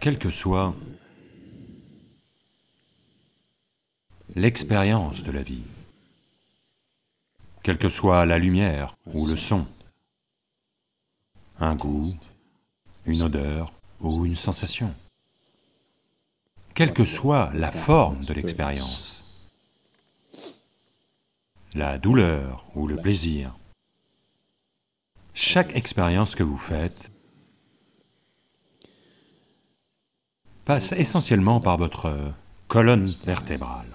quelle que soit l'expérience de la vie, quelle que soit la lumière ou le son, un goût, une odeur ou une sensation, quelle que soit la forme de l'expérience, la douleur ou le plaisir, chaque expérience que vous faites passe essentiellement par votre euh, colonne vertébrale.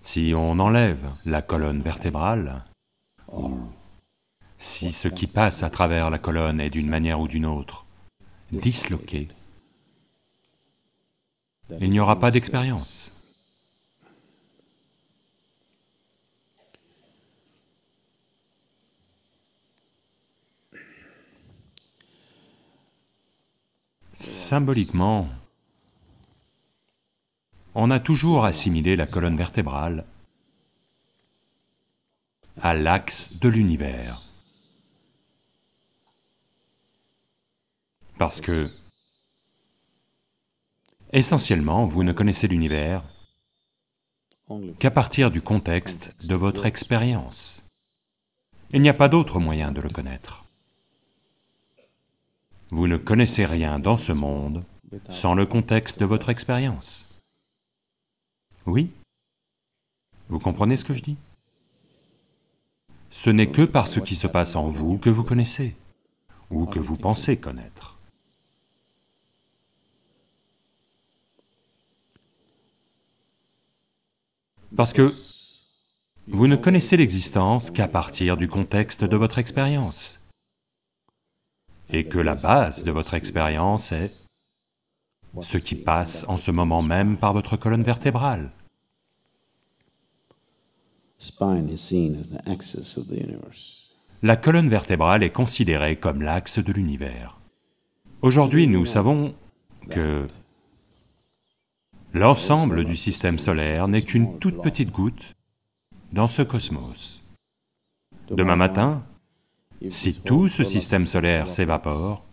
Si on enlève la colonne vertébrale, si ce qui passe à travers la colonne est d'une manière ou d'une autre disloqué, il n'y aura pas d'expérience. Symboliquement, on a toujours assimilé la colonne vertébrale à l'axe de l'univers. Parce que, essentiellement, vous ne connaissez l'univers qu'à partir du contexte de votre expérience. Il n'y a pas d'autre moyen de le connaître. Vous ne connaissez rien dans ce monde sans le contexte de votre expérience. Oui Vous comprenez ce que je dis Ce n'est que par ce qui se passe en vous que vous connaissez, ou que vous pensez connaître. Parce que vous ne connaissez l'existence qu'à partir du contexte de votre expérience et que la base de votre expérience est ce qui passe en ce moment même par votre colonne vertébrale. La colonne vertébrale est considérée comme l'axe de l'univers. Aujourd'hui, nous savons que l'ensemble du système solaire n'est qu'une toute petite goutte dans ce cosmos. Demain matin, si tout ce système solaire s'évapore,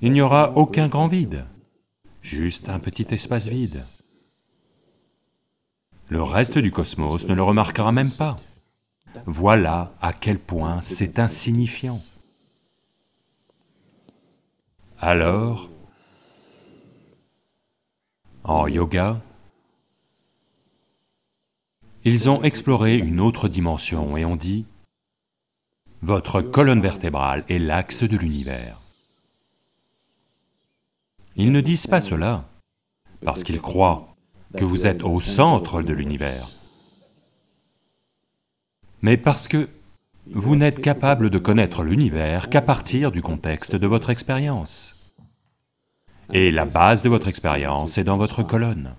il n'y aura aucun grand vide, juste un petit espace vide. Le reste du cosmos ne le remarquera même pas. Voilà à quel point c'est insignifiant. Alors, en yoga, ils ont exploré une autre dimension et ont dit, votre colonne vertébrale est l'axe de l'univers. Ils ne disent pas cela parce qu'ils croient que vous êtes au centre de l'univers, mais parce que vous n'êtes capable de connaître l'univers qu'à partir du contexte de votre expérience. Et la base de votre expérience est dans votre colonne.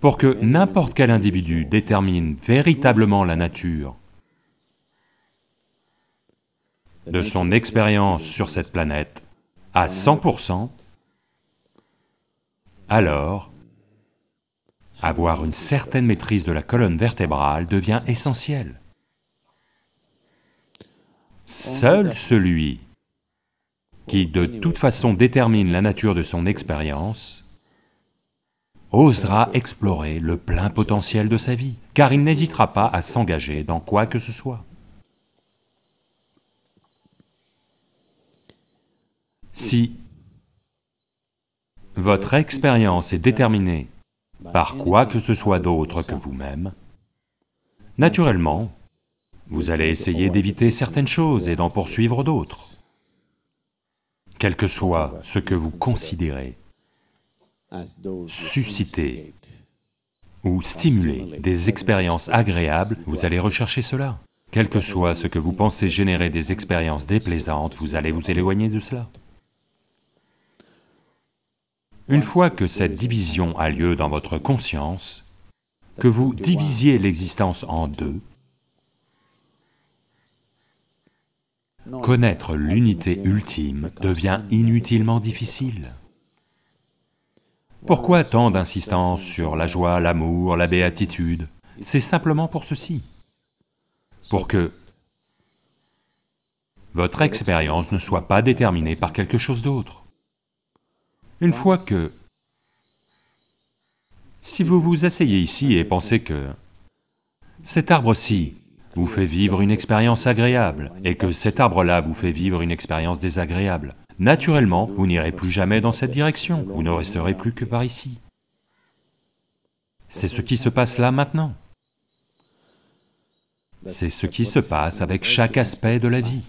Pour que n'importe quel individu détermine véritablement la nature de son expérience sur cette planète à 100%, alors avoir une certaine maîtrise de la colonne vertébrale devient essentiel. Seul celui qui de toute façon détermine la nature de son expérience osera explorer le plein potentiel de sa vie, car il n'hésitera pas à s'engager dans quoi que ce soit. Si votre expérience est déterminée par quoi que ce soit d'autre que vous-même, naturellement, vous allez essayer d'éviter certaines choses et d'en poursuivre d'autres. Quel que soit ce que vous considérez susciter ou stimuler des expériences agréables, vous allez rechercher cela. Quel que soit ce que vous pensez générer des expériences déplaisantes, vous allez vous éloigner de cela. Une fois que cette division a lieu dans votre conscience, que vous divisiez l'existence en deux, connaître l'unité ultime devient inutilement difficile. Pourquoi tant d'insistance sur la joie, l'amour, la béatitude C'est simplement pour ceci, pour que votre expérience ne soit pas déterminée par quelque chose d'autre. Une fois que... Si vous vous asseyez ici et pensez que cet arbre-ci vous fait vivre une expérience agréable et que cet arbre-là vous fait vivre une expérience désagréable, naturellement, vous n'irez plus jamais dans cette direction, vous ne resterez plus que par ici. C'est ce qui se passe là maintenant. C'est ce qui se passe avec chaque aspect de la vie.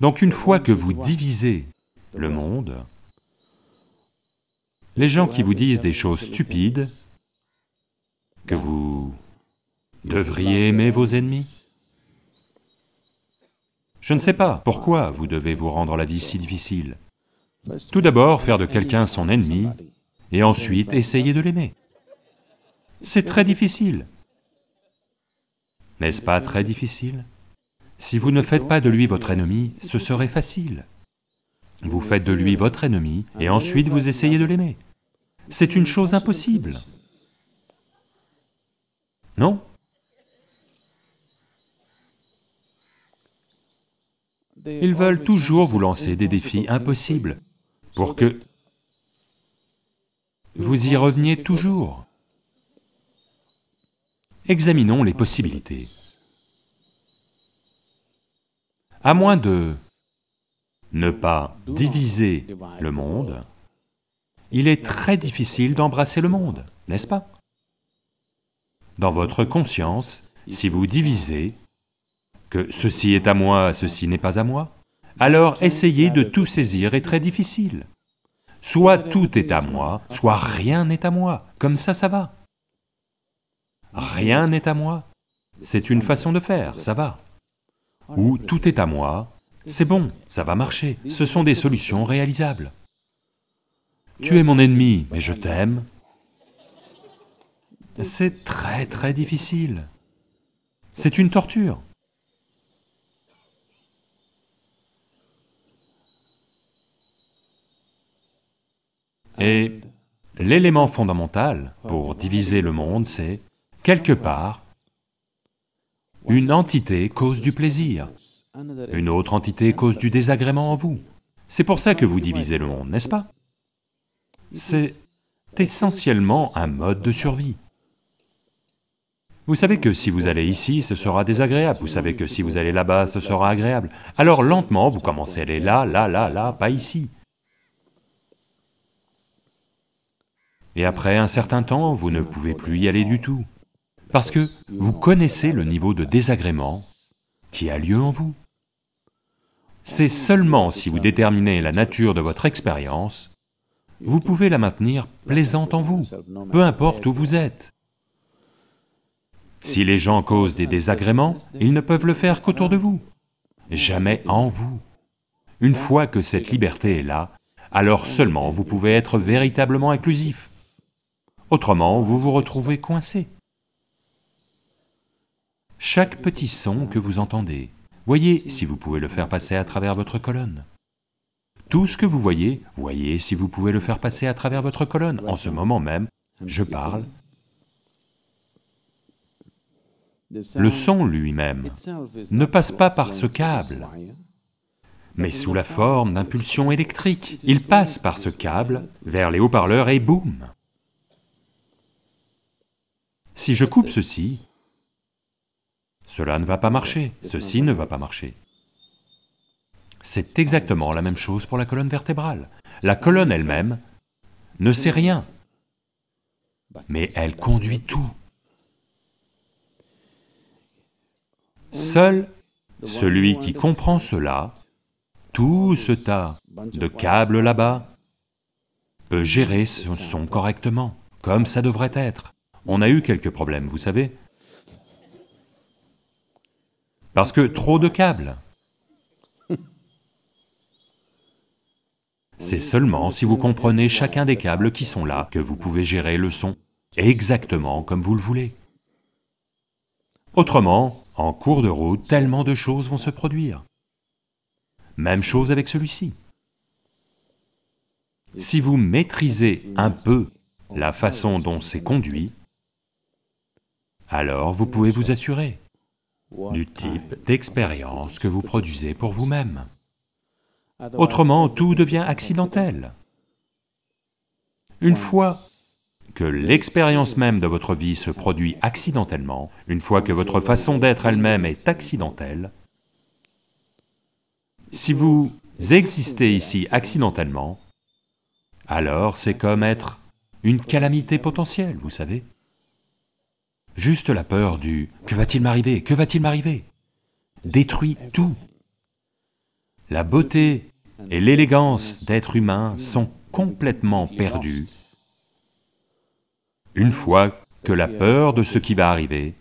Donc une fois que vous divisez le monde, les gens qui vous disent des choses stupides, que vous devriez aimer vos ennemis Je ne sais pas pourquoi vous devez vous rendre la vie si difficile. Tout d'abord, faire de quelqu'un son ennemi, et ensuite essayer de l'aimer. C'est très difficile. N'est-ce pas très difficile Si vous ne faites pas de lui votre ennemi, ce serait facile. Vous faites de lui votre ennemi, et ensuite vous essayez de l'aimer. C'est une chose impossible. Non Ils veulent toujours vous lancer des défis impossibles pour que vous y reveniez toujours. Examinons les possibilités. À moins de ne pas diviser le monde, il est très difficile d'embrasser le monde, n'est-ce pas Dans votre conscience, si vous divisez, que ceci est à moi, ceci n'est pas à moi, alors essayer de tout saisir est très difficile. Soit tout est à moi, soit rien n'est à moi, comme ça, ça va. Rien n'est à moi, c'est une façon de faire, ça va. Ou tout est à moi, c'est bon, ça va marcher, ce sont des solutions réalisables. Tu es mon ennemi, mais je t'aime. C'est très très difficile. C'est une torture. Et l'élément fondamental pour diviser le monde, c'est quelque part une entité cause du plaisir, une autre entité cause du désagrément en vous. C'est pour ça que vous divisez le monde, n'est-ce pas c'est essentiellement un mode de survie. Vous savez que si vous allez ici, ce sera désagréable, vous savez que si vous allez là-bas, ce sera agréable. Alors lentement, vous commencez à aller là, là, là, là, pas ici. Et après un certain temps, vous ne pouvez plus y aller du tout, parce que vous connaissez le niveau de désagrément qui a lieu en vous. C'est seulement si vous déterminez la nature de votre expérience vous pouvez la maintenir plaisante en vous, peu importe où vous êtes. Si les gens causent des désagréments, ils ne peuvent le faire qu'autour de vous, jamais en vous. Une fois que cette liberté est là, alors seulement vous pouvez être véritablement inclusif. Autrement, vous vous retrouvez coincé. Chaque petit son que vous entendez, voyez si vous pouvez le faire passer à travers votre colonne. Tout ce que vous voyez, voyez si vous pouvez le faire passer à travers votre colonne. En ce moment même, je parle. Le son lui-même ne passe pas par ce câble, mais sous la forme d'impulsion électrique, Il passe par ce câble vers les haut-parleurs et boum Si je coupe ceci, cela ne va pas marcher, ceci ne va pas marcher. C'est exactement la même chose pour la colonne vertébrale. La colonne elle-même ne sait rien, mais elle conduit tout. Seul celui qui comprend cela, tout ce tas de câbles là-bas, peut gérer son son correctement, comme ça devrait être. On a eu quelques problèmes, vous savez, parce que trop de câbles. C'est seulement si vous comprenez chacun des câbles qui sont là que vous pouvez gérer le son exactement comme vous le voulez. Autrement, en cours de route, tellement de choses vont se produire. Même chose avec celui-ci. Si vous maîtrisez un peu la façon dont c'est conduit, alors vous pouvez vous assurer du type d'expérience que vous produisez pour vous-même. Autrement, tout devient accidentel. Une fois que l'expérience même de votre vie se produit accidentellement, une fois que votre façon d'être elle-même est accidentelle, si vous existez ici accidentellement, alors c'est comme être une calamité potentielle, vous savez. Juste la peur du « que va-t-il m'arriver Que va-t-il m'arriver ?» détruit tout. La beauté et l'élégance d'être humain sont complètement perdus une fois que la peur de ce qui va arriver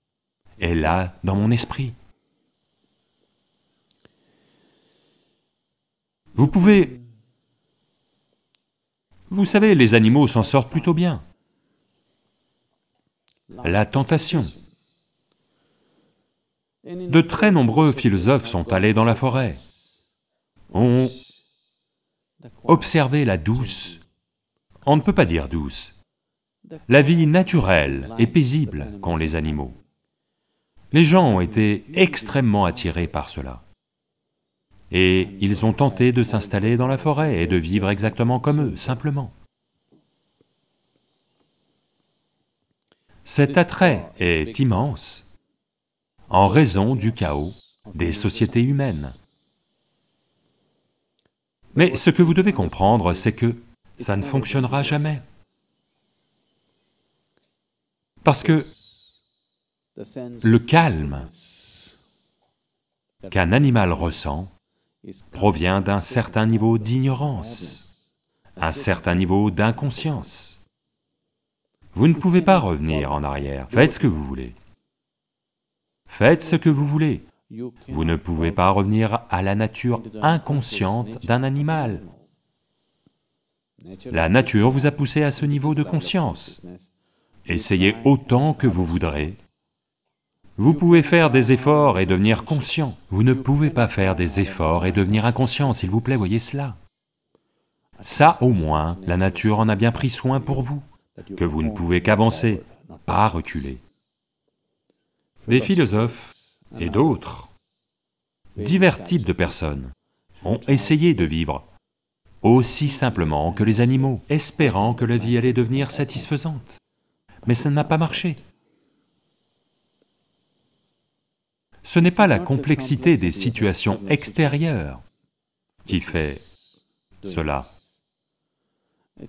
est là dans mon esprit. Vous pouvez... Vous savez, les animaux s'en sortent plutôt bien. La tentation. De très nombreux philosophes sont allés dans la forêt, Observez la douce, on ne peut pas dire douce, la vie naturelle et paisible qu'ont les animaux. Les gens ont été extrêmement attirés par cela. Et ils ont tenté de s'installer dans la forêt et de vivre exactement comme eux, simplement. Cet attrait est immense en raison du chaos des sociétés humaines. Mais ce que vous devez comprendre, c'est que ça ne fonctionnera jamais. Parce que le calme qu'un animal ressent provient d'un certain niveau d'ignorance, un certain niveau d'inconscience. Vous ne pouvez pas revenir en arrière, faites ce que vous voulez. Faites ce que vous voulez, vous ne pouvez pas revenir à la nature inconsciente d'un animal. La nature vous a poussé à ce niveau de conscience. Essayez autant que vous voudrez. Vous pouvez faire des efforts et devenir conscient. Vous ne pouvez pas faire des efforts et devenir inconscient, s'il vous plaît, voyez cela. Ça, au moins, la nature en a bien pris soin pour vous, que vous ne pouvez qu'avancer, pas reculer. Des philosophes et d'autres, divers types de personnes, ont essayé de vivre aussi simplement que les animaux, espérant que la vie allait devenir satisfaisante. Mais ça n'a pas marché. Ce n'est pas la complexité des situations extérieures qui fait cela.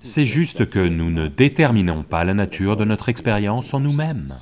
C'est juste que nous ne déterminons pas la nature de notre expérience en nous-mêmes.